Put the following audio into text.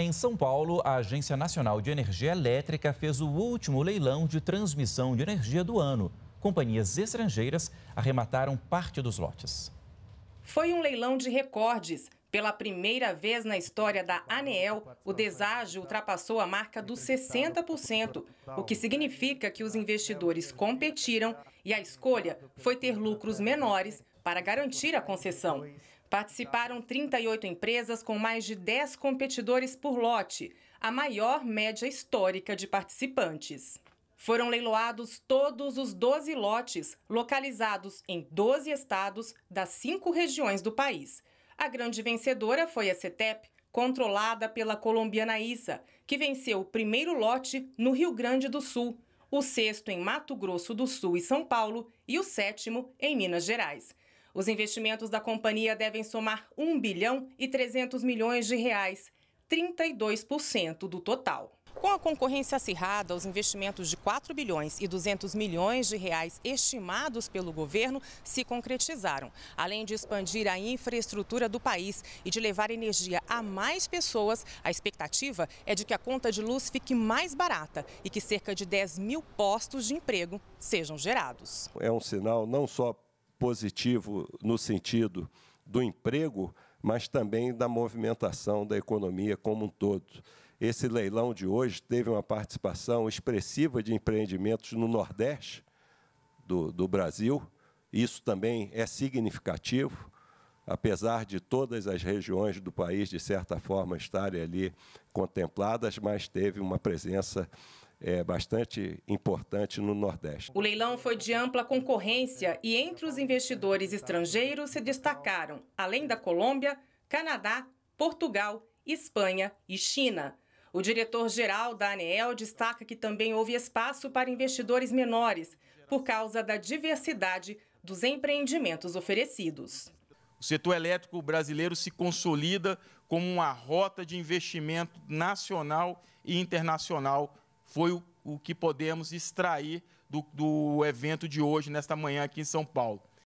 Em São Paulo, a Agência Nacional de Energia Elétrica fez o último leilão de transmissão de energia do ano. Companhias estrangeiras arremataram parte dos lotes. Foi um leilão de recordes. Pela primeira vez na história da ANEEL, o deságio ultrapassou a marca dos 60%, o que significa que os investidores competiram e a escolha foi ter lucros menores para garantir a concessão. Participaram 38 empresas com mais de 10 competidores por lote, a maior média histórica de participantes. Foram leiloados todos os 12 lotes, localizados em 12 estados das cinco regiões do país. A grande vencedora foi a CETEP, controlada pela colombiana Isa, que venceu o primeiro lote no Rio Grande do Sul, o sexto em Mato Grosso do Sul e São Paulo e o sétimo em Minas Gerais. Os investimentos da companhia devem somar 1 bilhão e 300 milhões de reais, 32% do total. Com a concorrência acirrada, os investimentos de 4 bilhões e 200 milhões de reais estimados pelo governo se concretizaram, além de expandir a infraestrutura do país e de levar energia a mais pessoas. A expectativa é de que a conta de luz fique mais barata e que cerca de 10 mil postos de emprego sejam gerados. É um sinal não só positivo no sentido do emprego, mas também da movimentação da economia como um todo. Esse leilão de hoje teve uma participação expressiva de empreendimentos no Nordeste do, do Brasil. Isso também é significativo, apesar de todas as regiões do país, de certa forma, estarem ali contempladas, mas teve uma presença é, bastante importante no Nordeste. O leilão foi de ampla concorrência e entre os investidores estrangeiros se destacaram, além da Colômbia, Canadá, Portugal, Espanha e China. O diretor-geral da ANEEL destaca que também houve espaço para investidores menores, por causa da diversidade dos empreendimentos oferecidos. O setor elétrico brasileiro se consolida como uma rota de investimento nacional e internacional foi o, o que podemos extrair do, do evento de hoje, nesta manhã aqui em São Paulo.